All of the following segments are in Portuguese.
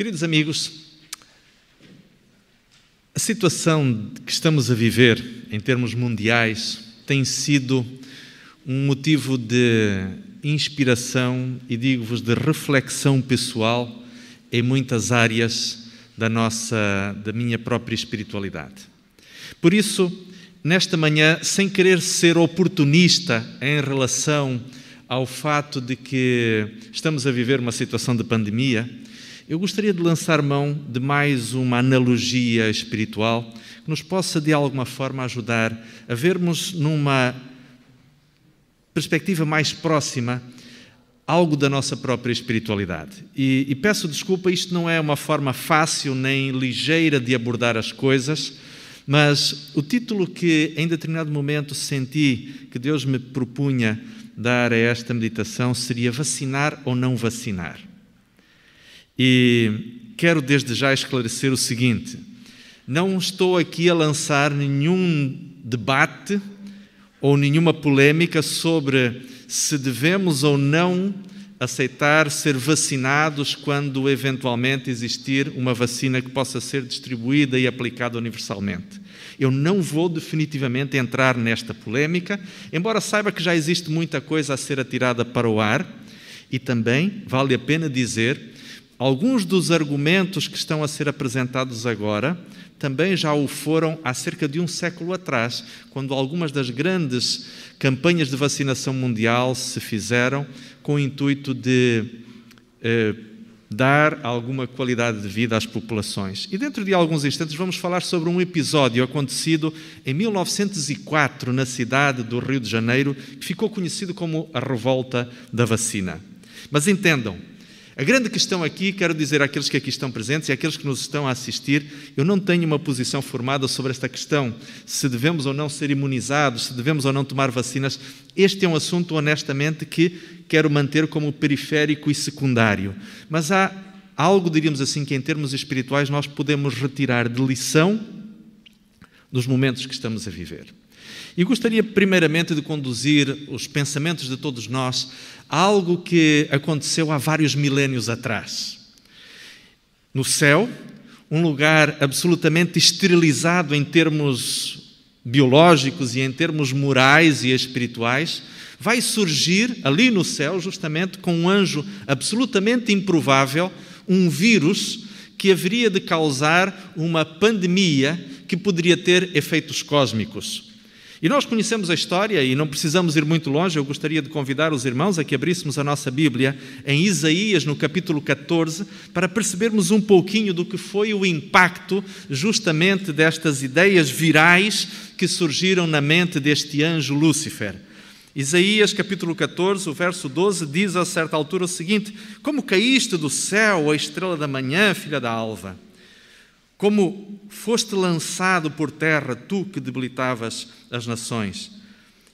Queridos amigos, a situação que estamos a viver em termos mundiais tem sido um motivo de inspiração e digo-vos de reflexão pessoal em muitas áreas da nossa da minha própria espiritualidade. Por isso, nesta manhã, sem querer ser oportunista em relação ao fato de que estamos a viver uma situação de pandemia, eu gostaria de lançar mão de mais uma analogia espiritual que nos possa, de alguma forma, ajudar a vermos numa perspectiva mais próxima algo da nossa própria espiritualidade. E, e, peço desculpa, isto não é uma forma fácil nem ligeira de abordar as coisas, mas o título que em determinado momento senti que Deus me propunha dar a esta meditação seria Vacinar ou Não Vacinar. E quero desde já esclarecer o seguinte: não estou aqui a lançar nenhum debate ou nenhuma polêmica sobre se devemos ou não aceitar ser vacinados quando eventualmente existir uma vacina que possa ser distribuída e aplicada universalmente. Eu não vou definitivamente entrar nesta polêmica, embora saiba que já existe muita coisa a ser atirada para o ar, e também vale a pena dizer Alguns dos argumentos que estão a ser apresentados agora também já o foram há cerca de um século atrás, quando algumas das grandes campanhas de vacinação mundial se fizeram com o intuito de eh, dar alguma qualidade de vida às populações. E dentro de alguns instantes vamos falar sobre um episódio acontecido em 1904 na cidade do Rio de Janeiro, que ficou conhecido como a Revolta da Vacina. Mas entendam, a grande questão aqui, quero dizer àqueles que aqui estão presentes e àqueles que nos estão a assistir, eu não tenho uma posição formada sobre esta questão, se devemos ou não ser imunizados, se devemos ou não tomar vacinas. Este é um assunto, honestamente, que quero manter como periférico e secundário. Mas há algo, diríamos assim, que em termos espirituais nós podemos retirar de lição dos momentos que estamos a viver. E gostaria, primeiramente, de conduzir os pensamentos de todos nós a algo que aconteceu há vários milênios atrás. No céu, um lugar absolutamente esterilizado em termos biológicos e em termos morais e espirituais, vai surgir ali no céu, justamente com um anjo absolutamente improvável, um vírus que haveria de causar uma pandemia que poderia ter efeitos cósmicos. E nós conhecemos a história e não precisamos ir muito longe. Eu gostaria de convidar os irmãos a que abríssemos a nossa Bíblia em Isaías, no capítulo 14, para percebermos um pouquinho do que foi o impacto justamente destas ideias virais que surgiram na mente deste anjo Lúcifer. Isaías capítulo 14, o verso 12 diz a certa altura o seguinte: Como caíste do céu, a estrela da manhã, filha da alva? Como foste lançado por terra, tu que debilitavas as nações.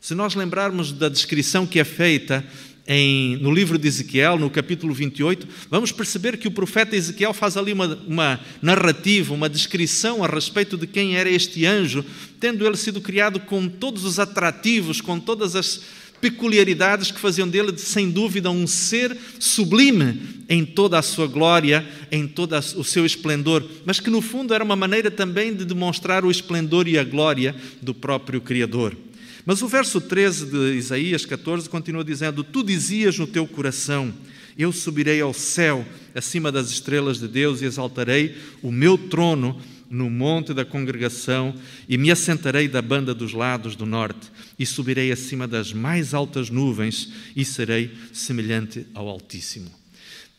Se nós lembrarmos da descrição que é feita em, no livro de Ezequiel, no capítulo 28, vamos perceber que o profeta Ezequiel faz ali uma, uma, narrativa, uma descrição a respeito de quem era este anjo, tendo ele sido criado com todos os atrativos, com todas as peculiaridades que faziam dele, sem dúvida, um ser sublime em toda a sua glória, em todo o seu esplendor, mas que no fundo era uma maneira também de demonstrar o esplendor e a glória do próprio Criador. Mas o verso 13 de Isaías 14 continua dizendo: Tu dizias no teu coração: Eu subirei ao céu, acima das estrelas de Deus, e exaltarei o meu trono no monte da congregação, e me assentarei da banda dos lados do norte e subirei acima das mais altas nuvens e serei semelhante ao Altíssimo.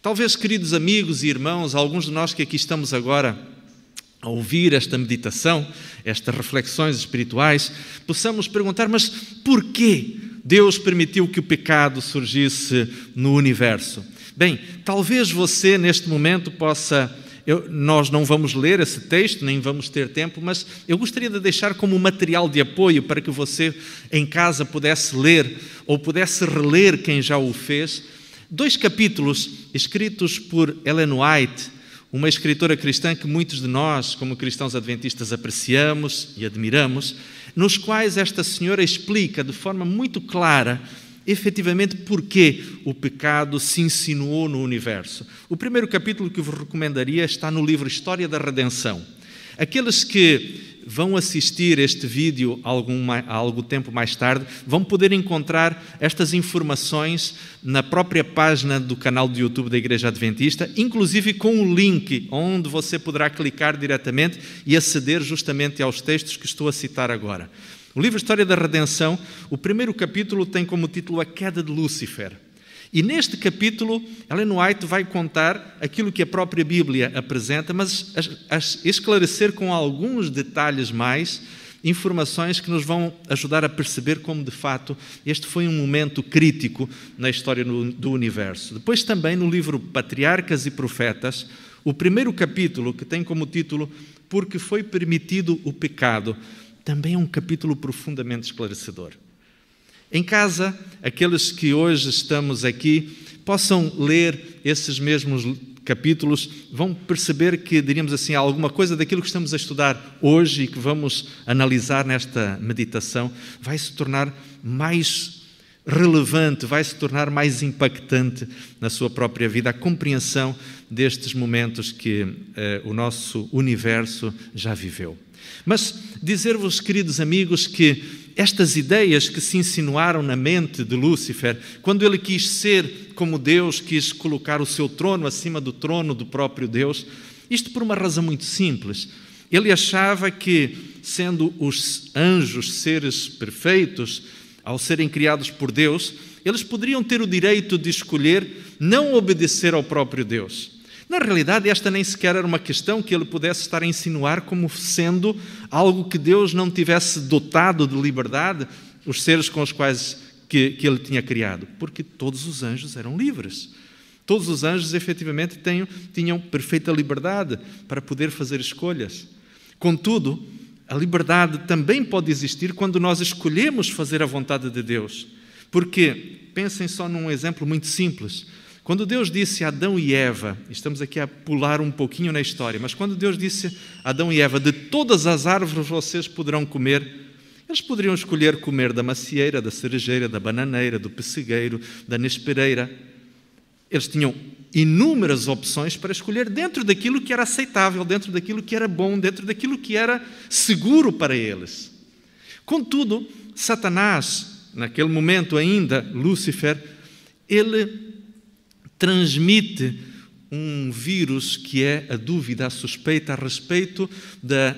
Talvez, queridos amigos e irmãos, alguns de nós que aqui estamos agora a ouvir esta meditação, estas reflexões espirituais, possamos perguntar: mas porquê Deus permitiu que o pecado surgisse no universo? Bem, talvez você neste momento possa eu, nós não vamos ler esse texto, nem vamos ter tempo, mas eu gostaria de deixar como material de apoio para que você em casa pudesse ler ou pudesse reler quem já o fez. Dois capítulos escritos por Ellen White, uma escritora cristã que muitos de nós, como cristãos adventistas, apreciamos e admiramos, nos quais esta senhora explica de forma muito clara efetivamente porquê o pecado se insinuou no universo. O primeiro capítulo que vos recomendaria está no livro História da Redenção. Aqueles que vão assistir este vídeo algum, algum tempo mais tarde, vão poder encontrar estas informações na própria página do canal do YouTube da Igreja Adventista, inclusive com o link onde você poderá clicar diretamente e aceder justamente aos textos que estou a citar agora. O livro História da Redenção, o primeiro capítulo tem como título A Queda de Lúcifer. E neste capítulo, Ellen White vai contar aquilo que a própria Bíblia apresenta, mas esclarecer com alguns detalhes mais informações que nos vão ajudar a perceber como, de fato, este foi um momento crítico na história do universo. Depois, também no livro Patriarcas e Profetas, o primeiro capítulo, que tem como título Porque foi permitido o pecado, também é um capítulo profundamente esclarecedor. Em casa, aqueles que hoje estamos aqui possam ler esses mesmos capítulos, vão perceber que, diríamos assim, alguma coisa daquilo que estamos a estudar hoje e que vamos analisar nesta meditação vai se tornar mais relevante, vai se tornar mais impactante na sua própria vida, a compreensão destes momentos que eh, o nosso universo já viveu. Mas dizer-vos, queridos amigos, que estas ideias que se insinuaram na mente de Lúcifer, quando ele quis ser como Deus, quis colocar o seu trono acima do trono do próprio Deus, isto por uma razão muito simples. Ele achava que, sendo os anjos seres perfeitos, ao serem criados por Deus, eles poderiam ter o direito de escolher não obedecer ao próprio Deus na realidade, esta nem sequer era uma questão que ele pudesse estar a insinuar como sendo algo que Deus não tivesse dotado de liberdade os seres com os quais que, que ele tinha criado, porque todos os anjos eram livres. Todos os anjos, efetivamente, tenham, tinham perfeita liberdade para poder fazer escolhas. Contudo, a liberdade também pode existir quando nós escolhemos fazer a vontade de Deus. Porque, pensem só num exemplo muito simples. Quando Deus disse a Adão e Eva, estamos aqui a pular um pouquinho na história, mas quando Deus disse a Adão e Eva: De todas as árvores vocês poderão comer, eles poderiam escolher comer da macieira, da cerejeira, da bananeira, do pessegueiro, da nespereira. Eles tinham inúmeras opções para escolher dentro daquilo que era aceitável, dentro daquilo que era bom, dentro daquilo que era seguro para eles. Contudo, Satanás, naquele momento ainda, Lúcifer, ele transmite um vírus que é a dúvida, a suspeita a respeito da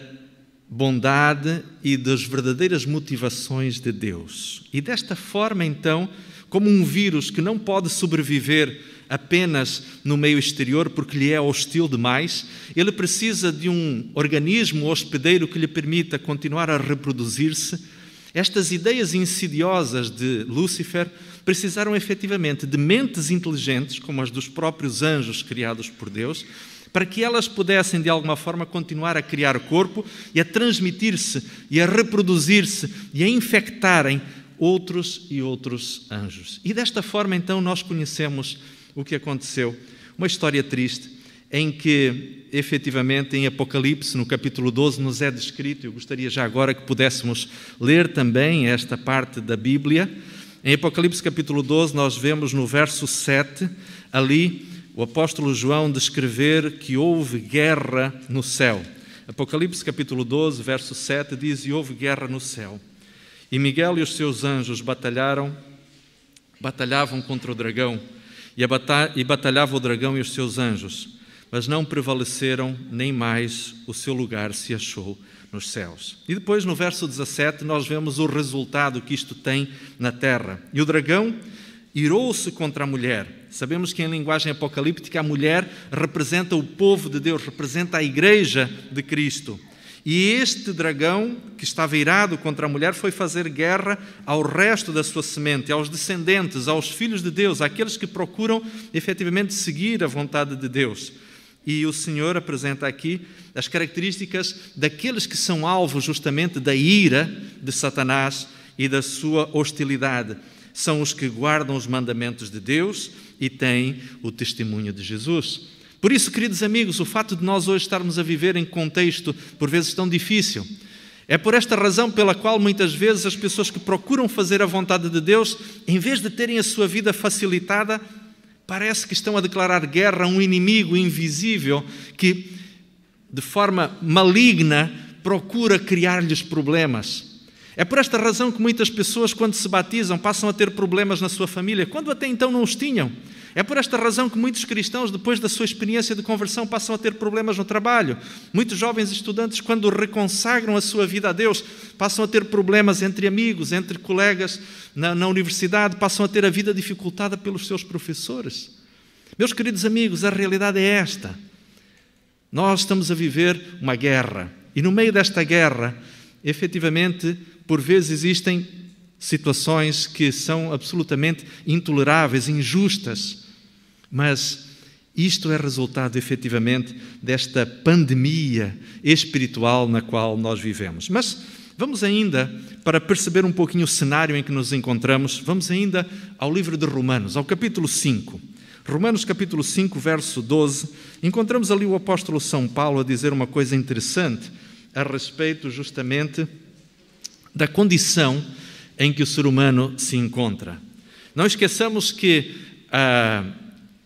bondade e das verdadeiras motivações de Deus. E desta forma, então, como um vírus que não pode sobreviver apenas no meio exterior porque lhe é hostil demais, ele precisa de um organismo hospedeiro que lhe permita continuar a reproduzir-se estas ideias insidiosas de Lúcifer precisaram efetivamente de mentes inteligentes, como as dos próprios anjos criados por Deus, para que elas pudessem de alguma forma continuar a criar corpo e a transmitir-se e a reproduzir-se e a infectarem outros e outros anjos. E desta forma então nós conhecemos o que aconteceu, uma história triste em que efetivamente em Apocalipse, no capítulo 12, nos é descrito, eu gostaria já agora que pudéssemos ler também esta parte da Bíblia. Em Apocalipse, capítulo 12, nós vemos no verso 7, ali, o apóstolo João descrever que houve guerra no céu. Apocalipse, capítulo 12, verso 7, diz: E houve guerra no céu. E Miguel e os seus anjos batalharam, batalhavam contra o dragão, e, batalhava o dragão e os seus anjos mas não prevaleceram, nem mais o seu lugar se achou nos céus. E depois, no verso 17, nós vemos o resultado que isto tem na terra. E o dragão irou-se contra a mulher. Sabemos que em linguagem apocalíptica a mulher representa o povo de Deus, representa a igreja de Cristo. E este dragão, que estava irado contra a mulher, foi fazer guerra ao resto da sua semente, aos descendentes, aos filhos de Deus, àqueles que procuram efetivamente seguir a vontade de Deus. E o Senhor apresenta aqui as características daqueles que são alvo justamente da ira de Satanás e da sua hostilidade. São os que guardam os mandamentos de Deus e têm o testemunho de Jesus. Por isso, queridos amigos, o fato de nós hoje estarmos a viver em contexto por vezes tão difícil, é por esta razão pela qual muitas vezes as pessoas que procuram fazer a vontade de Deus, em vez de terem a sua vida facilitada, parece que estão a declarar guerra a um inimigo invisível que, de forma maligna, procura criar-lhes problemas. É por esta razão que muitas pessoas, quando se batizam, passam a ter problemas na sua família, quando até então não os tinham. É por esta razão que muitos cristãos, depois da sua experiência de conversão, passam a ter problemas no trabalho. Muitos jovens estudantes, quando reconsagram a sua vida a Deus, passam a ter problemas entre amigos, entre colegas na, na universidade, passam a ter a vida dificultada pelos seus professores. Meus queridos amigos, a realidade é esta. Nós estamos a viver uma guerra. E no meio desta guerra, efetivamente, por vezes existem situações que são absolutamente intoleráveis, injustas. Mas isto é resultado efetivamente desta pandemia espiritual na qual nós vivemos. Mas vamos ainda, para perceber um pouquinho o cenário em que nos encontramos, vamos ainda ao livro de Romanos, ao capítulo 5. Romanos capítulo 5, verso 12, encontramos ali o apóstolo São Paulo a dizer uma coisa interessante a respeito justamente da condição em que o ser humano se encontra. Não esqueçamos que ah,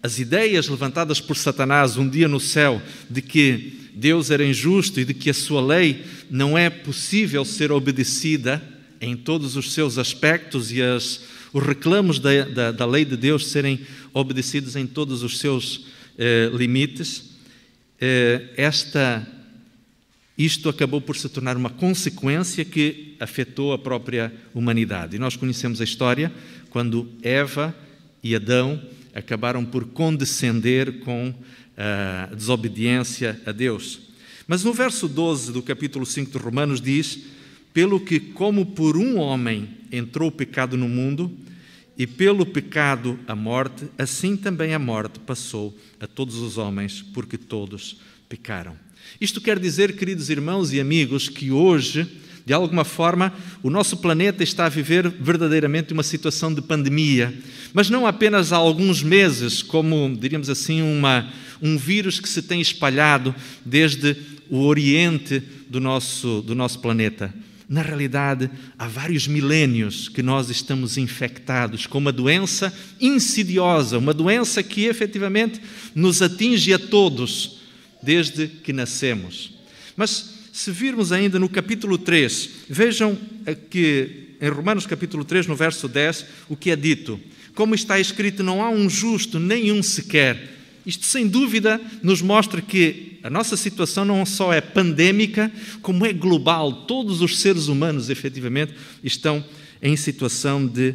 as ideias levantadas por Satanás um dia no céu de que Deus era injusto e de que a sua lei não é possível ser obedecida em todos os seus aspectos e as, os reclamos da, da, da, lei de Deus serem obedecidos em todos os seus eh, limites, eh, esta isto acabou por se tornar uma consequência que afetou a própria humanidade. E nós conhecemos a história quando Eva e Adão acabaram por condescender com ah, a desobediência a Deus. Mas no verso 12 do capítulo 5 de Romanos diz: Pelo que, como por um homem entrou o pecado no mundo, e pelo pecado a morte, assim também a morte passou a todos os homens, porque todos pecaram. Isto quer dizer, queridos irmãos e amigos, que hoje, de alguma forma, o nosso planeta está a viver verdadeiramente uma situação de pandemia, mas não apenas há alguns meses, como diríamos assim, uma, um vírus que se tem espalhado desde o Oriente do nosso, do nosso planeta. Na realidade, há vários milênios que nós estamos infectados com uma doença insidiosa, uma doença que efetivamente nos atinge a todos desde que nascemos. Mas se virmos ainda no capítulo 3, vejam que em Romanos capítulo 3, no verso 10, o que é dito. Como está escrito, não há um justo, nenhum sequer. Isto, sem dúvida, nos mostra que a nossa situação não só é pandêmica, como é global. Todos os seres humanos, efetivamente, estão em situação de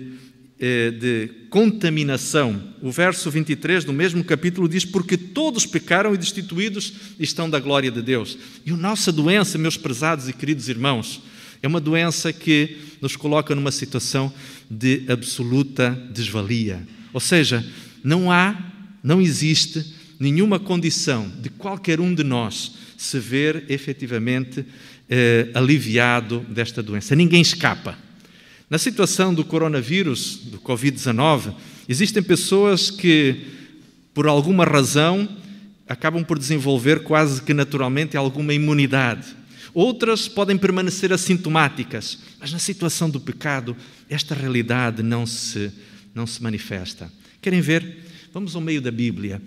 eh, de contaminação. O verso 23 do mesmo capítulo diz: Porque todos pecaram e destituídos estão da glória de Deus. E a nossa doença, meus prezados e queridos irmãos, é uma doença que nos coloca numa situação de absoluta desvalia. Ou seja, não há, não existe nenhuma condição de qualquer um de nós se ver efetivamente eh, aliviado desta doença. Ninguém escapa. Na situação do coronavírus, do Covid-19, existem pessoas que, por alguma razão, acabam por desenvolver quase que naturalmente alguma imunidade. Outras podem permanecer assintomáticas, mas na situação do pecado, esta realidade não se, não se manifesta. Querem ver? Vamos ao meio da Bíblia.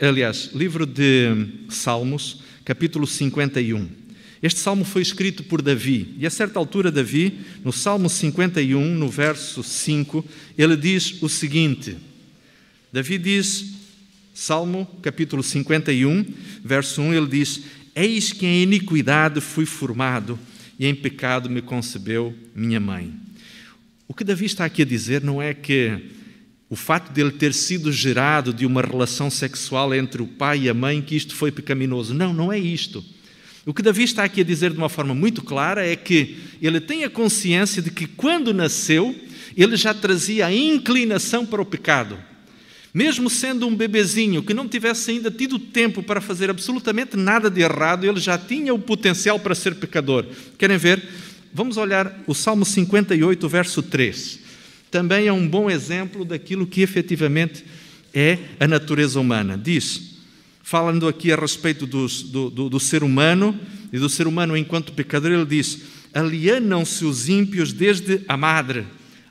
Aliás, livro de Salmos, capítulo 51. Este salmo foi escrito por Davi, e a certa altura, Davi, no Salmo 51, no verso 5, ele diz o seguinte: Davi diz, Salmo capítulo 51, verso 1, ele diz: Eis que em iniquidade fui formado, e em pecado me concebeu minha mãe. O que Davi está aqui a dizer não é que o fato dele ter sido gerado de uma relação sexual entre o pai e a mãe, que isto foi pecaminoso. Não, não é isto. O que Davi está aqui a dizer de uma forma muito clara é que ele tem a consciência de que quando nasceu, ele já trazia a inclinação para o pecado. Mesmo sendo um bebezinho que não tivesse ainda tido tempo para fazer absolutamente nada de errado, ele já tinha o potencial para ser pecador. Querem ver? Vamos olhar o Salmo 58, verso 3. Também é um bom exemplo daquilo que efetivamente é a natureza humana. Diz: falando aqui a respeito do, do, do ser humano e do ser humano enquanto pecador, ele diz: alienam-se os ímpios desde a madre.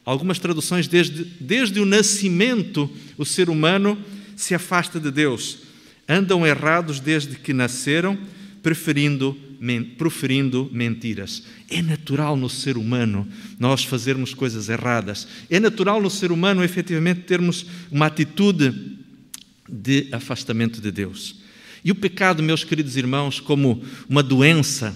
Algumas traduções, desde, desde o nascimento, o ser humano se afasta de Deus. Andam errados desde que nasceram, preferindo, men, proferindo mentiras. É natural no ser humano nós fazermos coisas erradas. É natural no ser humano, efetivamente, termos uma atitude de afastamento de Deus. E o pecado, meus queridos irmãos, como uma doença,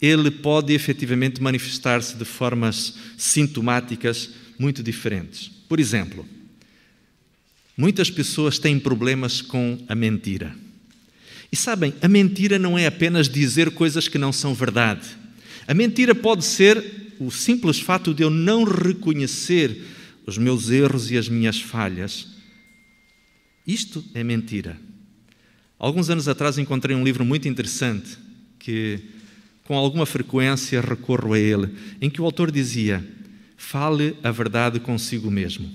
ele pode efetivamente manifestar-se de formas sintomáticas muito diferentes. Por exemplo, muitas pessoas têm problemas com a mentira. E sabem, a mentira não é apenas dizer coisas que não são verdade. A mentira pode ser o simples fato de eu não reconhecer os meus erros e as minhas falhas isto é mentira. Alguns anos atrás encontrei um livro muito interessante que com alguma frequência recorro a ele, em que o autor dizia: "Fale a verdade consigo mesmo".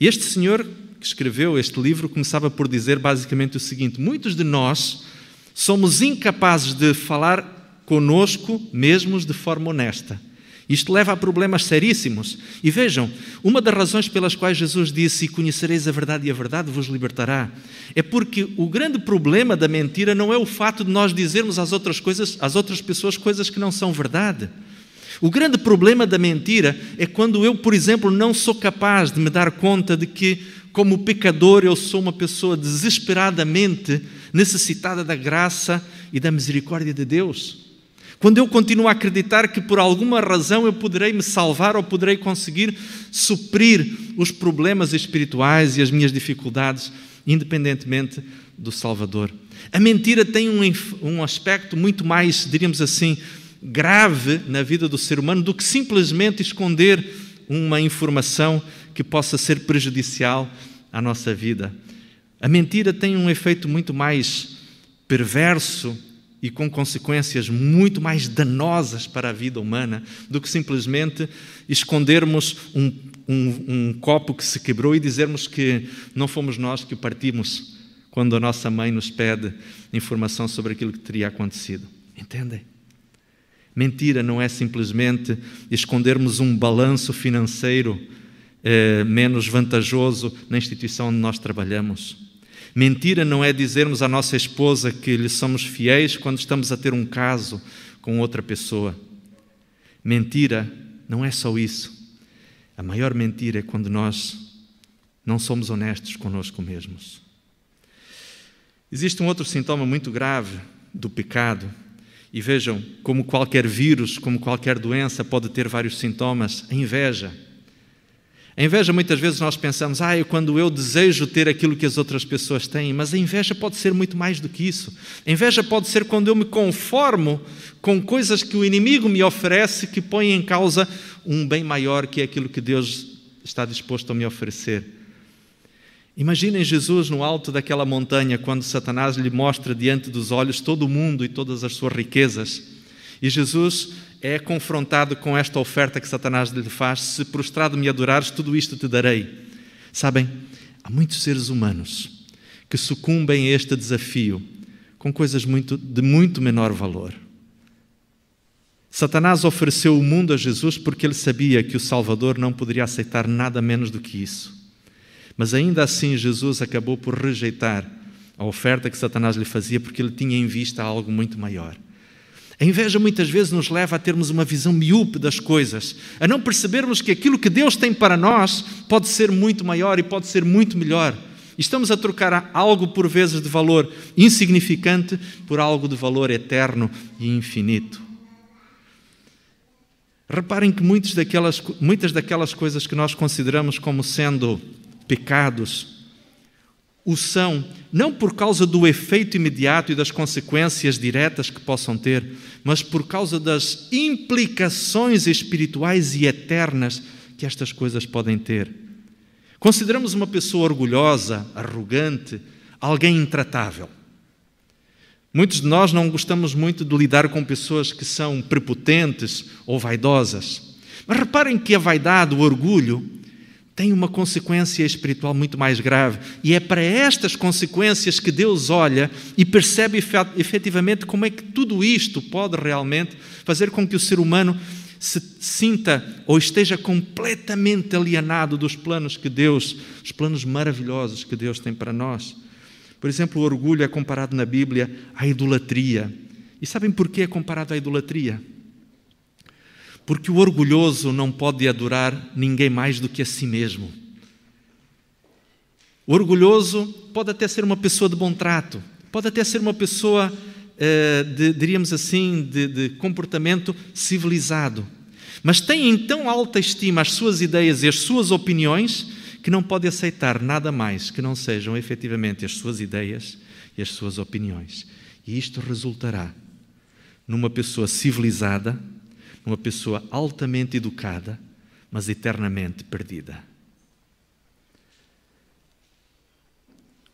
este senhor que escreveu este livro começava por dizer basicamente o seguinte: muitos de nós somos incapazes de falar conosco mesmos de forma honesta. Isto leva a problemas seríssimos. E vejam, uma das razões pelas quais Jesus disse: Conhecereis a verdade e a verdade vos libertará, é porque o grande problema da mentira não é o fato de nós dizermos às outras, coisas, às outras pessoas coisas que não são verdade. O grande problema da mentira é quando eu, por exemplo, não sou capaz de me dar conta de que, como pecador, eu sou uma pessoa desesperadamente necessitada da graça e da misericórdia de Deus quando eu continuo a acreditar que por alguma razão eu poderei me salvar ou poderei conseguir suprir os problemas espirituais e as minhas dificuldades, independentemente do Salvador. A mentira tem um, um aspecto muito mais, diríamos assim, grave na vida do ser humano do que simplesmente esconder uma informação que possa ser prejudicial à nossa vida. A mentira tem um efeito muito mais perverso e com consequências muito mais danosas para a vida humana do que simplesmente escondermos um, um, um, copo que se quebrou e dizermos que não fomos nós que o partimos quando a nossa mãe nos pede informação sobre aquilo que teria acontecido. Entendem? Mentira não é simplesmente escondermos um balanço financeiro eh, menos vantajoso na instituição onde nós trabalhamos. Mentira não é dizermos à nossa esposa que lhe somos fiéis quando estamos a ter um caso com outra pessoa. Mentira não é só isso. A maior mentira é quando nós não somos honestos conosco mesmos. Existe um outro sintoma muito grave do pecado. E vejam, como qualquer vírus, como qualquer doença, pode ter vários sintomas. A inveja a inveja, muitas vezes, nós pensamos, ah, eu, quando eu desejo ter aquilo que as outras pessoas têm, mas a inveja pode ser muito mais do que isso. A inveja pode ser quando eu me conformo com coisas que o inimigo me oferece que põem em causa um bem maior que é aquilo que Deus está disposto a me oferecer. Imaginem Jesus no alto daquela montanha, quando Satanás lhe mostra diante dos olhos todo o mundo e todas as suas riquezas. E Jesus é confrontado com esta oferta que Satanás lhe faz: Se prostrado me adorares, tudo isto te darei. Sabem, há muitos seres humanos que sucumbem a este desafio com coisas muito, de muito menor valor. Satanás ofereceu o mundo a Jesus porque ele sabia que o Salvador não poderia aceitar nada menos do que isso. Mas ainda assim, Jesus acabou por rejeitar a oferta que Satanás lhe fazia porque ele tinha em vista algo muito maior. A inveja muitas vezes nos leva a termos uma visão miúpe das coisas, a não percebermos que aquilo que Deus tem para nós pode ser muito maior e pode ser muito melhor. Estamos a trocar algo por vezes de valor insignificante por algo de valor eterno e infinito. Reparem que muitas daquelas, muitas daquelas coisas que nós consideramos como sendo pecados o são não por causa do efeito imediato e das consequências diretas que possam ter, mas por causa das implicações espirituais e eternas que estas coisas podem ter. Consideramos uma pessoa orgulhosa, arrogante, alguém intratável. Muitos de nós não gostamos muito de lidar com pessoas que são prepotentes ou vaidosas. Mas reparem que a vaidade, o orgulho, tem uma consequência espiritual muito mais grave. E é para estas consequências que Deus olha e percebe efetivamente como é que tudo isto pode realmente fazer com que o ser humano se sinta ou esteja completamente alienado dos planos que Deus, os planos maravilhosos que Deus tem para nós. Por exemplo, o orgulho é comparado na Bíblia à idolatria. E sabem porquê é comparado à idolatria? porque o orgulhoso não pode adorar ninguém mais do que a si mesmo. O orgulhoso pode até ser uma pessoa de bom trato, pode até ser uma pessoa, eh, de, diríamos assim, de, de comportamento civilizado, mas tem então alta estima as suas ideias e as suas opiniões que não pode aceitar nada mais que não sejam efetivamente as suas ideias e as suas opiniões. E isto resultará numa pessoa civilizada uma pessoa altamente educada, mas eternamente perdida.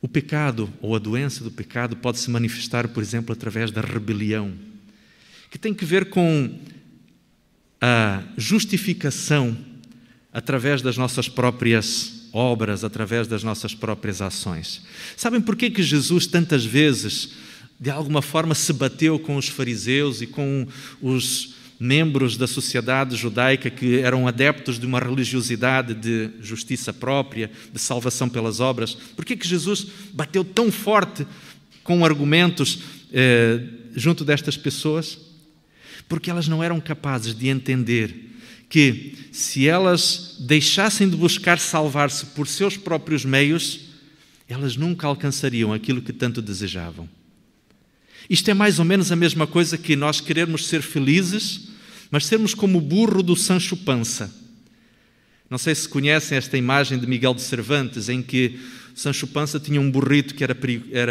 O pecado ou a doença do pecado pode se manifestar, por exemplo, através da rebelião, que tem que ver com a justificação através das nossas próprias obras, através das nossas próprias ações. Sabem por que Jesus tantas vezes de alguma forma se bateu com os fariseus e com os membros da sociedade judaica que eram adeptos de uma religiosidade de justiça própria, de salvação pelas obras. Por que que Jesus bateu tão forte com argumentos eh, junto destas pessoas? Porque elas não eram capazes de entender que se elas deixassem de buscar salvar-se por seus próprios meios, elas nunca alcançariam aquilo que tanto desejavam. Isto é mais ou menos a mesma coisa que nós querermos ser felizes, mas sermos como o burro do Sancho Pança. Não sei se conhecem esta imagem de Miguel de Cervantes, em que Sancho Pança tinha um burrito que era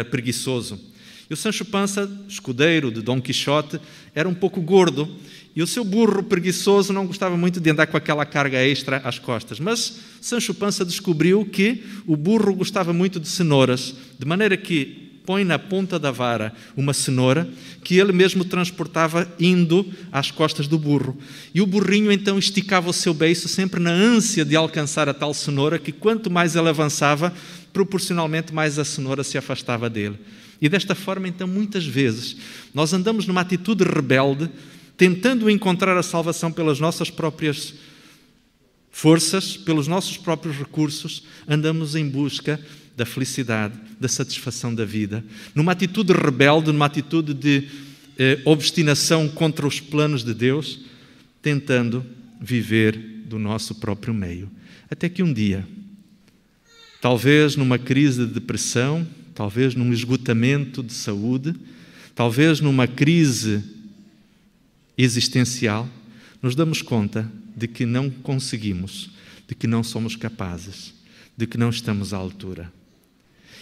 preguiçoso. E o Sancho Pança, escudeiro de Dom Quixote, era um pouco gordo e o seu burro preguiçoso não gostava muito de andar com aquela carga extra às costas. Mas Sancho Pança descobriu que o burro gostava muito de cenouras, de maneira que põe na ponta da vara uma cenoura que ele mesmo transportava indo às costas do burro. E o burrinho então esticava o seu beiço sempre na ânsia de alcançar a tal cenoura, que quanto mais ele avançava, proporcionalmente mais a cenoura se afastava dele. E desta forma, então, muitas vezes, nós andamos numa atitude rebelde, tentando encontrar a salvação pelas nossas próprias forças, pelos nossos próprios recursos, andamos em busca da felicidade, da satisfação da vida, numa atitude rebelde, numa atitude de eh, obstinação contra os planos de Deus, tentando viver do nosso próprio meio. Até que um dia, talvez numa crise de depressão, talvez num esgotamento de saúde, talvez numa crise existencial, nos damos conta de que não conseguimos, de que não somos capazes, de que não estamos à altura.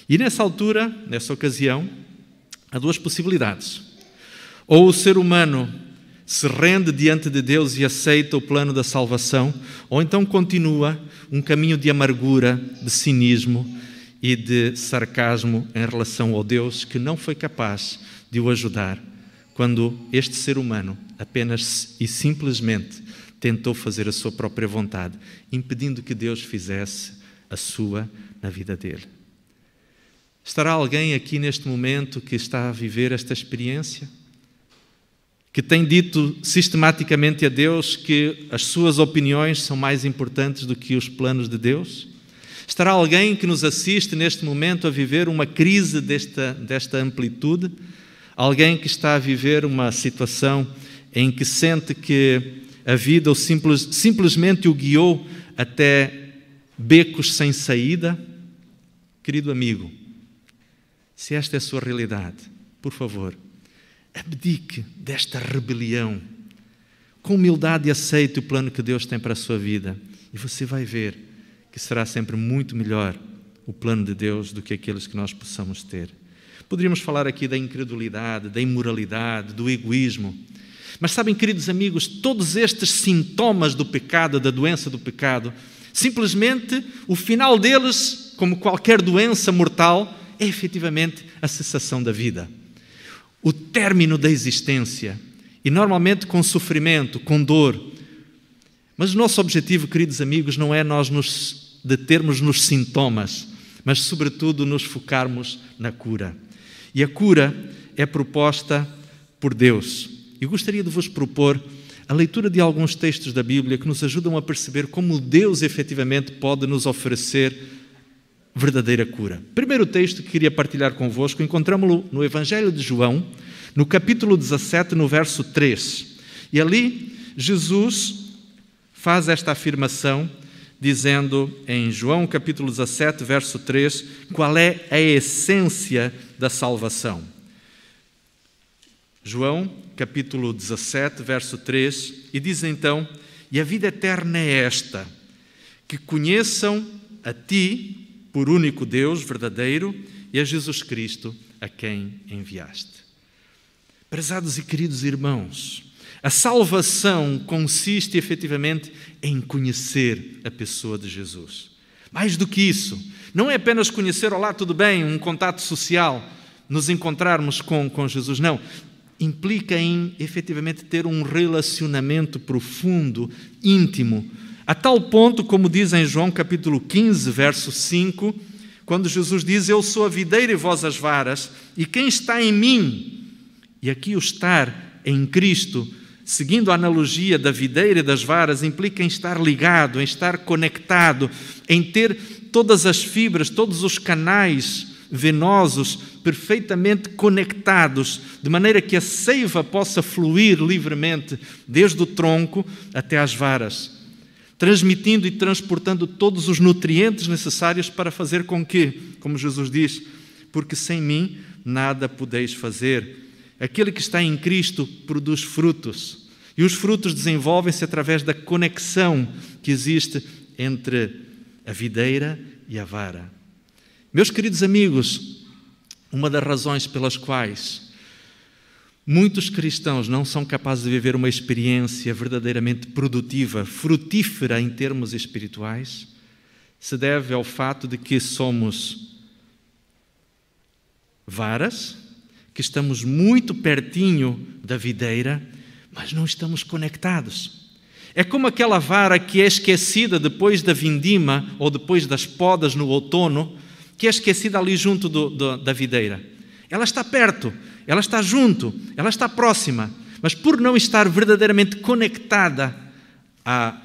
E nessa altura, nessa ocasião, há duas possibilidades. Ou o ser humano se rende diante de Deus e aceita o plano da salvação, ou então continua um caminho de amargura, de cinismo e de sarcasmo em relação ao Deus que não foi capaz de o ajudar quando este ser humano apenas e simplesmente tentou fazer a sua própria vontade, impedindo que Deus fizesse a sua na vida dele. Estará alguém aqui neste momento que está a viver esta experiência? Que tem dito sistematicamente a Deus que as suas opiniões são mais importantes do que os planos de Deus? Estará alguém que nos assiste neste momento a viver uma crise desta, desta amplitude? Alguém que está a viver uma situação em que sente que a vida o simples, simplesmente o guiou até becos sem saída? Querido amigo, se esta é a sua realidade, por favor, abdique desta rebelião. Com humildade aceite o plano que Deus tem para a sua vida e você vai ver que será sempre muito melhor o plano de Deus do que aqueles que nós possamos ter. Poderíamos falar aqui da incredulidade, da imoralidade, do egoísmo. Mas sabem, queridos amigos, todos estes sintomas do pecado, da doença do pecado, simplesmente o final deles, como qualquer doença mortal, efetivamente a cessação da vida, o término da existência, e normalmente com sofrimento, com dor. Mas o nosso objetivo, queridos amigos, não é nós nos determos nos sintomas, mas sobretudo nos focarmos na cura. E a cura é proposta por Deus. E gostaria de vos propor a leitura de alguns textos da Bíblia que nos ajudam a perceber como Deus efetivamente pode nos oferecer verdadeira cura. Primeiro texto que queria partilhar convosco, encontramos-lo no Evangelho de João, no capítulo 17, no verso 3. E ali Jesus faz esta afirmação dizendo em João capítulo 17, verso 3, qual é a essência da salvação. João capítulo 17, verso 3, e diz então: "E a vida eterna é esta: que conheçam a ti, por único Deus verdadeiro e a é Jesus Cristo, a quem enviaste. Prezados e queridos irmãos, a salvação consiste efetivamente em conhecer a pessoa de Jesus. Mais do que isso, não é apenas conhecer, olá, tudo bem, um contato social, nos encontrarmos com, com Jesus, não. Implica em efetivamente ter um relacionamento profundo, íntimo a tal ponto, como diz em João capítulo 15, verso 5, quando Jesus diz: Eu sou a videira e vós as varas, e quem está em mim, e aqui o estar em Cristo, seguindo a analogia da videira e das varas, implica em estar ligado, em estar conectado, em ter todas as fibras, todos os canais venosos perfeitamente conectados, de maneira que a seiva possa fluir livremente desde o tronco até às varas transmitindo e transportando todos os nutrientes necessários para fazer com que, como Jesus diz, porque sem mim nada podeis fazer. Aquele que está em Cristo produz frutos, e os frutos desenvolvem-se através da conexão que existe entre a videira e a vara. Meus queridos amigos, uma das razões pelas quais Muitos cristãos não são capazes de viver uma experiência verdadeiramente produtiva, frutífera em termos espirituais, se deve ao fato de que somos varas, que estamos muito pertinho da videira, mas não estamos conectados. É como aquela vara que é esquecida depois da vindima ou depois das podas no outono, que é esquecida ali junto do, do, da videira. Ela está perto, ela está junto, ela está próxima, mas por não estar verdadeiramente conectada à,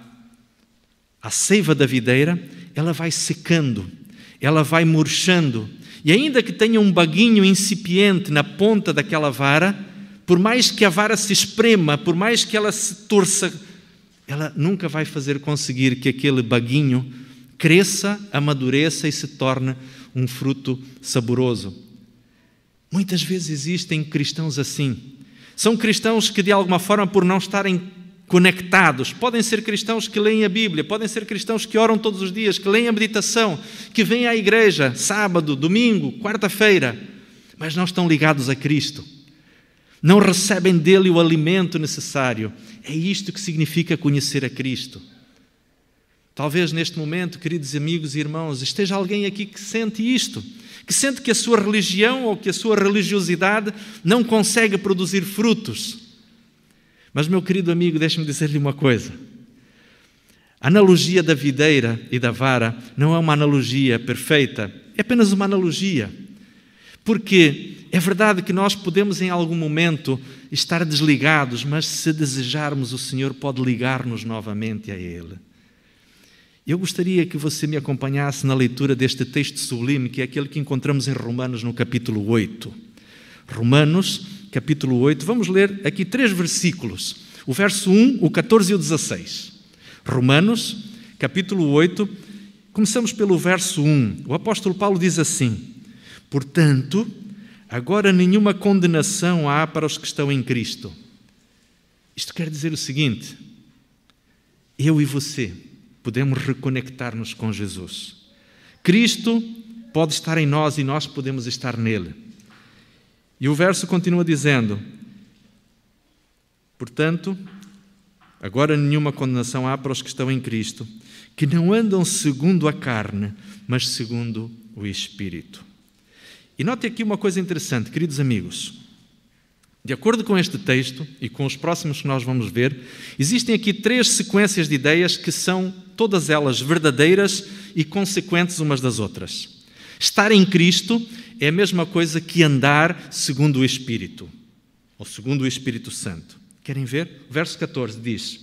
à seiva da videira, ela vai secando, ela vai murchando, e ainda que tenha um baguinho incipiente na ponta daquela vara, por mais que a vara se esprema, por mais que ela se torça, ela nunca vai fazer conseguir que aquele baguinho cresça, amadureça e se torne um fruto saboroso. Muitas vezes existem cristãos assim. São cristãos que, de alguma forma, por não estarem conectados, podem ser cristãos que leem a Bíblia, podem ser cristãos que oram todos os dias, que leem a meditação, que vêm à igreja sábado, domingo, quarta-feira, mas não estão ligados a Cristo. Não recebem dele o alimento necessário. É isto que significa conhecer a Cristo. Talvez neste momento, queridos amigos e irmãos, esteja alguém aqui que sente isto, que sente que a sua religião ou que a sua religiosidade não consegue produzir frutos. Mas, meu querido amigo, deixe-me dizer-lhe uma coisa. A analogia da videira e da vara não é uma analogia perfeita, é apenas uma analogia. Porque é verdade que nós podemos, em algum momento, estar desligados, mas se desejarmos, o Senhor pode ligar-nos novamente a Ele. Eu gostaria que você me acompanhasse na leitura deste texto sublime, que é aquele que encontramos em Romanos, no capítulo 8. Romanos, capítulo 8, vamos ler aqui três versículos: o verso 1, o 14 e o 16. Romanos, capítulo 8, começamos pelo verso 1. O apóstolo Paulo diz assim: Portanto, agora nenhuma condenação há para os que estão em Cristo. Isto quer dizer o seguinte: eu e você podemos reconectar-nos com Jesus. Cristo pode estar em nós e nós podemos estar nele. E o verso continua dizendo: Portanto, agora nenhuma condenação há para os que estão em Cristo, que não andam segundo a carne, mas segundo o Espírito. E note aqui uma coisa interessante, queridos amigos. De acordo com este texto e com os próximos que nós vamos ver, existem aqui três sequências de ideias que são todas elas verdadeiras e consequentes umas das outras. Estar em Cristo é a mesma coisa que andar segundo o Espírito, ou segundo o Espírito Santo. Querem ver? O verso 14 diz: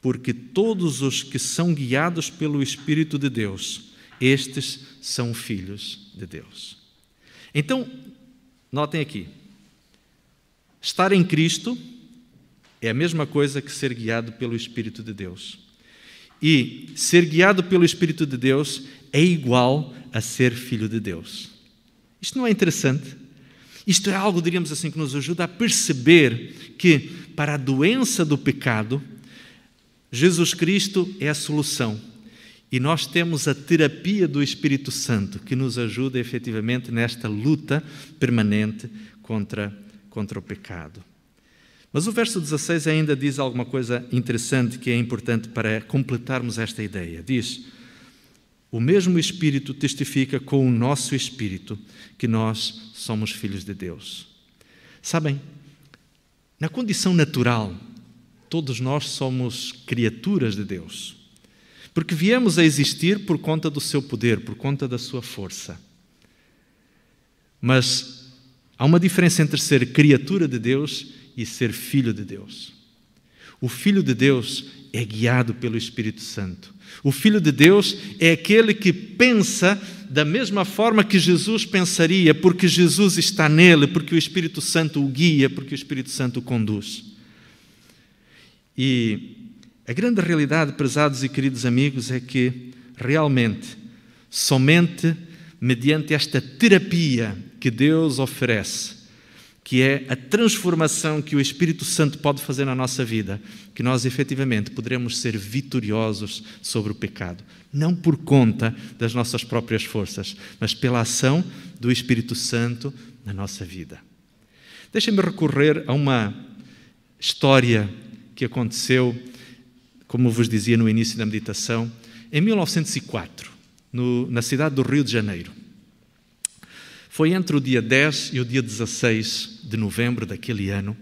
Porque todos os que são guiados pelo Espírito de Deus, estes são filhos de Deus. Então, notem aqui: estar em Cristo é a mesma coisa que ser guiado pelo Espírito de Deus. E ser guiado pelo Espírito de Deus é igual a ser filho de Deus. Isto não é interessante? Isto é algo, diríamos assim, que nos ajuda a perceber que para a doença do pecado, Jesus Cristo é a solução. E nós temos a terapia do Espírito Santo que nos ajuda efetivamente nesta luta permanente contra, contra o pecado. Mas o verso 16 ainda diz alguma coisa interessante que é importante para completarmos esta ideia. Diz: O mesmo Espírito testifica com o nosso Espírito que nós somos filhos de Deus. Sabem, na condição natural, todos nós somos criaturas de Deus, porque viemos a existir por conta do seu poder, por conta da sua força. Mas há uma diferença entre ser criatura de Deus e ser filho de Deus. O filho de Deus é guiado pelo Espírito Santo. O filho de Deus é aquele que pensa da mesma forma que Jesus pensaria, porque Jesus está nele, porque o Espírito Santo o guia, porque o Espírito Santo o conduz. E a grande realidade, prezados e queridos amigos, é que realmente, somente mediante esta terapia que Deus oferece, que é a transformação que o Espírito Santo pode fazer na nossa vida, que nós efetivamente poderemos ser vitoriosos sobre o pecado. Não por conta das nossas próprias forças, mas pela ação do Espírito Santo na nossa vida. Deixem-me recorrer a uma história que aconteceu, como vos dizia no início da meditação, em 1904, no, na cidade do Rio de Janeiro. Foi entre o dia 10 e o dia 16 de novembro daquele ano,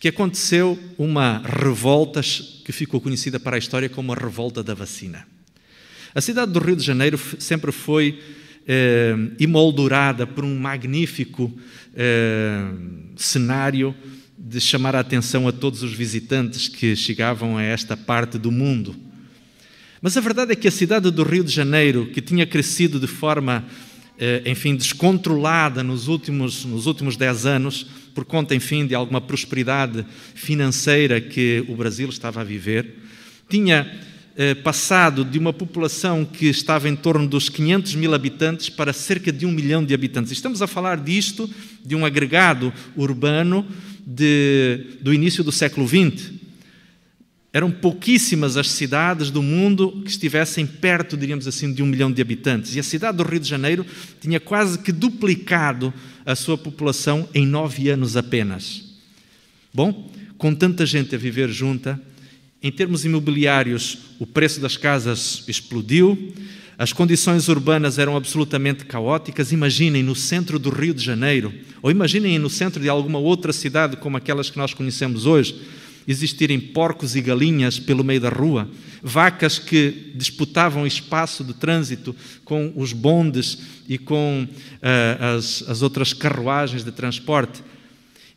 que aconteceu uma revolta que ficou conhecida para a história como a Revolta da Vacina. A cidade do Rio de Janeiro sempre foi eh, emoldurada por um magnífico eh, cenário de chamar a atenção a todos os visitantes que chegavam a esta parte do mundo. Mas a verdade é que a cidade do Rio de Janeiro, que tinha crescido de forma, eh, enfim, descontrolada nos últimos, nos últimos dez anos, por conta, enfim, de alguma prosperidade financeira que o Brasil estava a viver, tinha eh, passado de uma população que estava em torno dos 500 mil habitantes para cerca de um milhão de habitantes. Estamos a falar disto, de um agregado urbano de, do início do século XX. Eram pouquíssimas as cidades do mundo que estivessem perto, diríamos assim, de um milhão de habitantes. E a cidade do Rio de Janeiro tinha quase que duplicado a sua população em nove anos apenas. Bom, com tanta gente a viver junta, em termos imobiliários, o preço das casas explodiu, as condições urbanas eram absolutamente caóticas. Imaginem no centro do Rio de Janeiro, ou imaginem no centro de alguma outra cidade como aquelas que nós conhecemos hoje existirem porcos e galinhas pelo meio da rua, vacas que disputavam espaço de trânsito com os bondes e com uh, as, as outras carruagens de transporte.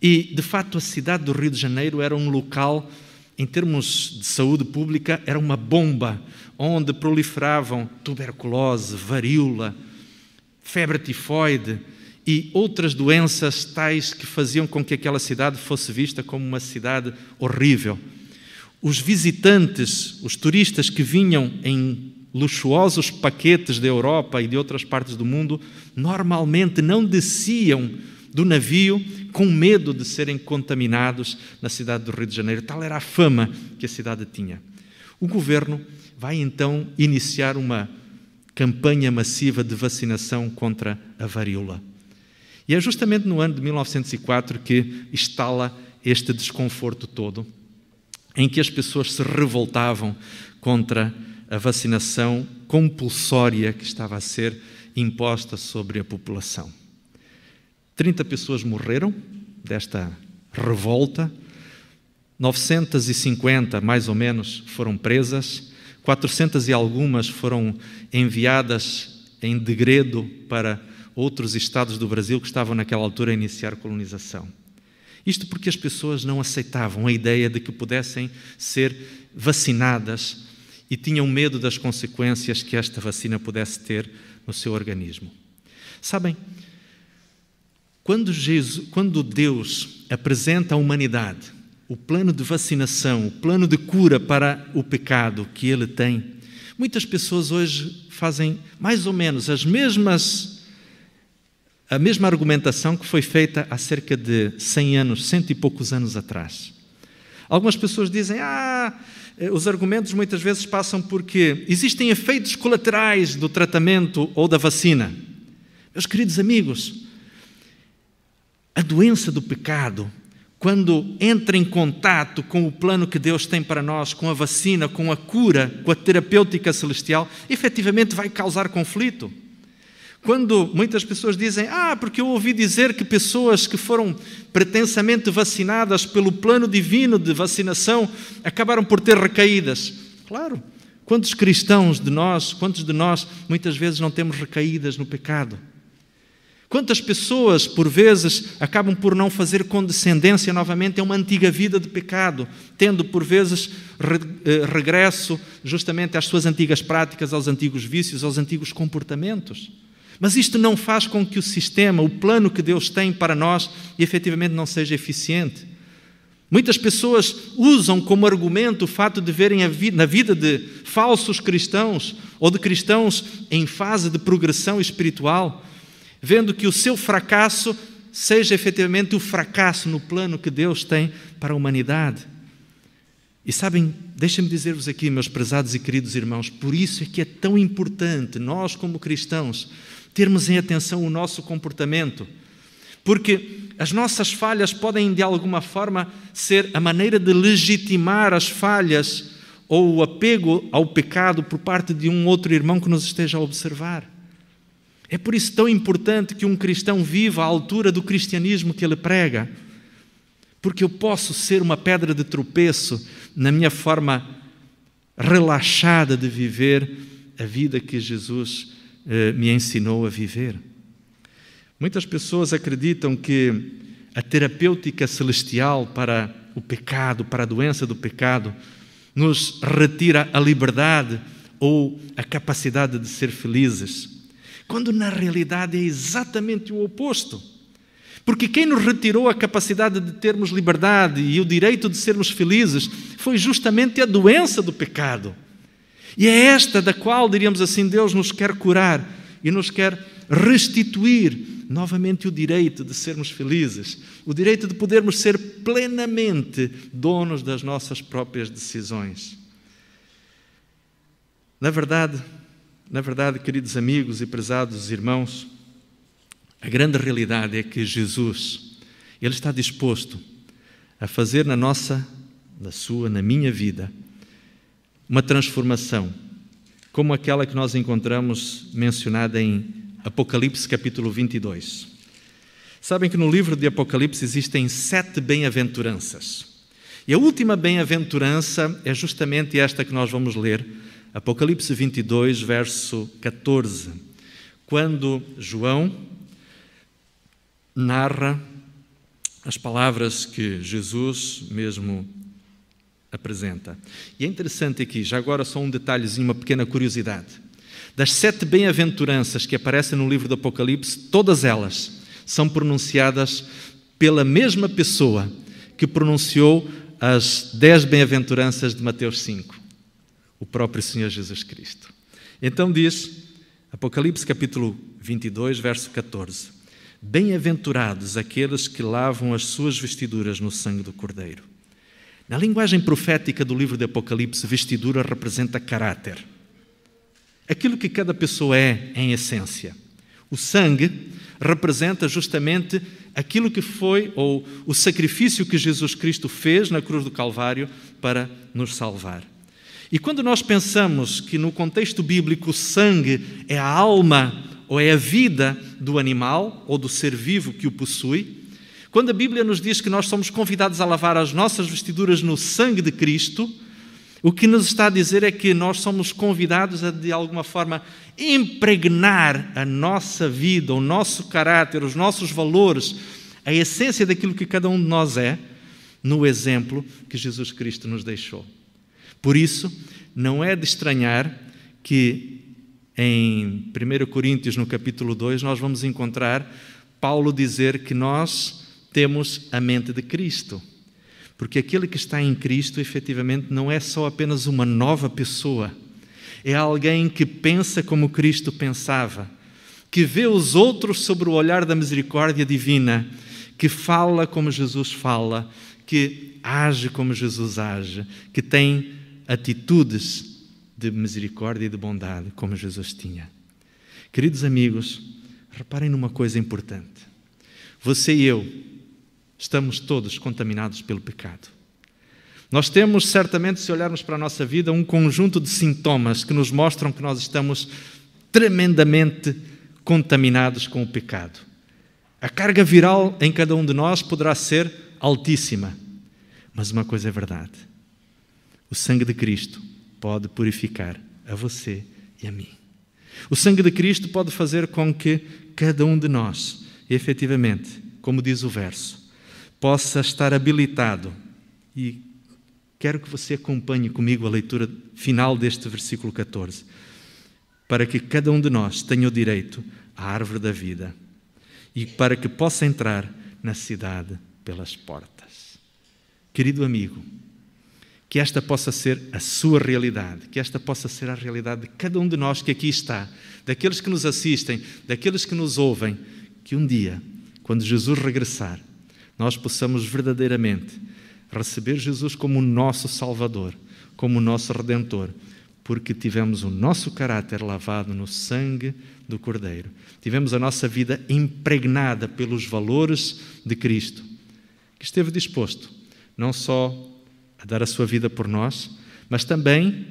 E, de fato, a cidade do Rio de Janeiro era um local, em termos de saúde pública, era uma bomba, onde proliferavam tuberculose, varíola, febre tifoide e outras doenças tais que faziam com que aquela cidade fosse vista como uma cidade horrível. Os visitantes, os turistas que vinham em luxuosos paquetes da Europa e de outras partes do mundo, normalmente não desciam do navio com medo de serem contaminados na cidade do Rio de Janeiro. Tal era a fama que a cidade tinha. O governo vai então iniciar uma campanha massiva de vacinação contra a varíola. E é justamente no ano de 1904 que instala este desconforto todo, em que as pessoas se revoltavam contra a vacinação compulsória que estava a ser imposta sobre a população. 30 pessoas morreram desta revolta, 950 mais ou menos foram presas, 400 e algumas foram enviadas em degredo para outros estados do Brasil que estavam naquela altura a iniciar colonização. Isto porque as pessoas não aceitavam a ideia de que pudessem ser vacinadas e tinham medo das consequências que esta vacina pudesse ter no seu organismo. Sabem, quando, Jesus, quando Deus apresenta à humanidade o plano de vacinação, o plano de cura para o pecado que ele tem, muitas pessoas hoje fazem mais ou menos as mesmas a mesma argumentação que foi feita há cerca de 100 anos, cento e poucos anos atrás. Algumas pessoas dizem: ah, eh, os argumentos muitas vezes passam porque existem efeitos colaterais do tratamento ou da vacina. Meus queridos amigos, a doença do pecado, quando entra em contato com o plano que Deus tem para nós, com a vacina, com a cura, com a terapêutica celestial, efetivamente vai causar conflito. Quando muitas pessoas dizem, ah, porque eu ouvi dizer que pessoas que foram pretensamente vacinadas pelo plano divino de vacinação acabaram por ter recaídas. Claro, quantos cristãos de nós, quantos de nós muitas vezes não temos recaídas no pecado? Quantas pessoas, por vezes, acabam por não fazer condescendência novamente a uma antiga vida de pecado, tendo, por vezes, eh, regresso justamente às suas antigas práticas, aos antigos vícios, aos antigos comportamentos? Mas isto não faz com que o sistema, o plano que Deus tem para nós, efetivamente não seja eficiente. Muitas pessoas usam como argumento o fato de verem vida, na vida de falsos cristãos ou de cristãos em fase de progressão espiritual, vendo que o seu fracasso seja efetivamente o fracasso no plano que Deus tem para a humanidade. E sabem, deixem-me dizer-vos aqui, meus prezados e queridos irmãos, por isso é que é tão importante nós, como cristãos, termos em atenção o nosso comportamento, porque as nossas falhas podem, de alguma forma, ser a maneira de legitimar as falhas ou o apego ao pecado por parte de um outro irmão que nos esteja a observar. É por isso tão importante que um cristão viva à altura do cristianismo que ele prega, porque eu posso ser uma pedra de tropeço na minha forma relaxada de viver a vida que Jesus eh, me ensinou a viver. Muitas pessoas acreditam que a terapêutica celestial para o pecado, para a doença do pecado, nos retira a liberdade ou a capacidade de ser felizes, quando na realidade é exatamente o oposto. Porque quem nos retirou a capacidade de termos liberdade e o direito de sermos felizes foi justamente a doença do pecado. E é esta da qual, diríamos assim, Deus nos quer curar e nos quer restituir novamente o direito de sermos felizes, o direito de podermos ser plenamente donos das nossas próprias decisões. Na verdade, na verdade, queridos amigos e prezados irmãos, a grande realidade é que Jesus, ele está disposto a fazer na nossa, na sua, na minha vida uma transformação, como aquela que nós encontramos mencionada em Apocalipse capítulo 22. Sabem que no livro de Apocalipse existem sete bem-aventuranças. E a última bem-aventurança é justamente esta que nós vamos ler, Apocalipse 22, verso 14, quando João narra as palavras que Jesus mesmo apresenta. E é interessante aqui, já agora só um detalhezinho, uma pequena curiosidade. Das sete bem-aventuranças que aparecem no livro do Apocalipse, todas elas são pronunciadas pela mesma pessoa que pronunciou as dez bem-aventuranças de Mateus 5, o próprio Senhor Jesus Cristo. Então diz, Apocalipse capítulo 22, verso 14: Bem-aventurados aqueles que lavam as suas vestiduras no sangue do Cordeiro na linguagem profética do livro de Apocalipse, vestidura representa caráter. Aquilo que cada pessoa é em essência. O sangue representa justamente aquilo que foi ou o sacrifício que Jesus Cristo fez na cruz do Calvário para nos salvar. E quando nós pensamos que no contexto bíblico o sangue é a alma ou é a vida do animal ou do ser vivo que o possui, quando a Bíblia nos diz que nós somos convidados a lavar as nossas vestiduras no sangue de Cristo, o que nos está a dizer é que nós somos convidados a, de alguma forma, impregnar a nossa vida, o nosso caráter, os nossos valores, a essência daquilo que cada um de nós é, no exemplo que Jesus Cristo nos deixou. Por isso, não é de estranhar que em 1 Coríntios, no capítulo 2, nós vamos encontrar Paulo dizer que nós temos a mente de Cristo. Porque aquele que está em Cristo, efetivamente, não é só apenas uma nova pessoa, é alguém que pensa como Cristo pensava, que vê os outros sobre o olhar da misericórdia divina, que fala como Jesus fala, que age como Jesus age, que tem atitudes de misericórdia e de bondade como Jesus tinha. Queridos amigos, reparem numa coisa importante. Você e eu estamos todos contaminados pelo pecado. Nós temos, certamente, se olharmos para a nossa vida, um conjunto de sintomas que nos mostram que nós estamos tremendamente contaminados com o pecado. A carga viral em cada um de nós poderá ser altíssima, mas uma coisa é verdade: o sangue de Cristo pode purificar a você e a mim. O sangue de Cristo pode fazer com que cada um de nós, efetivamente, como diz o verso, possa estar habilitado. E quero que você acompanhe comigo a leitura final deste versículo 14. Para que cada um de nós tenha o direito à árvore da vida e para que possa entrar na cidade pelas portas. Querido amigo, que esta possa ser a sua realidade, que esta possa ser a realidade de cada um de nós que aqui está, daqueles que nos assistem, daqueles que nos ouvem, que um dia, quando Jesus regressar, nós possamos verdadeiramente receber Jesus como o nosso Salvador, como o nosso Redentor, porque tivemos o nosso caráter lavado no sangue do Cordeiro, tivemos a nossa vida impregnada pelos valores de Cristo, que esteve disposto não só a dar a sua vida por nós, mas também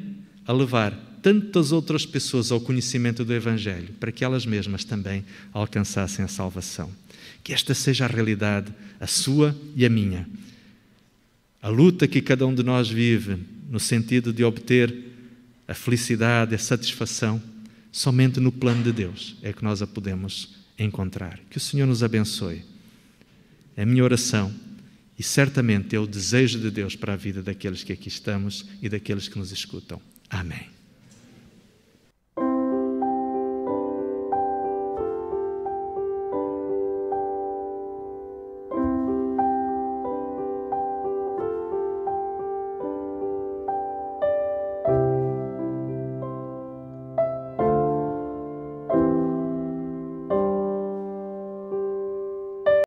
a levar tantas outras pessoas ao conhecimento do Evangelho, para que elas mesmas também alcançassem a salvação. Que esta seja a realidade, a sua e a minha. A luta que cada um de nós vive no sentido de obter a felicidade, a satisfação, somente no plano de Deus é que nós a podemos encontrar. Que o Senhor nos abençoe. É a minha oração e certamente é o desejo de Deus para a vida daqueles que aqui estamos e daqueles que nos escutam. Amém.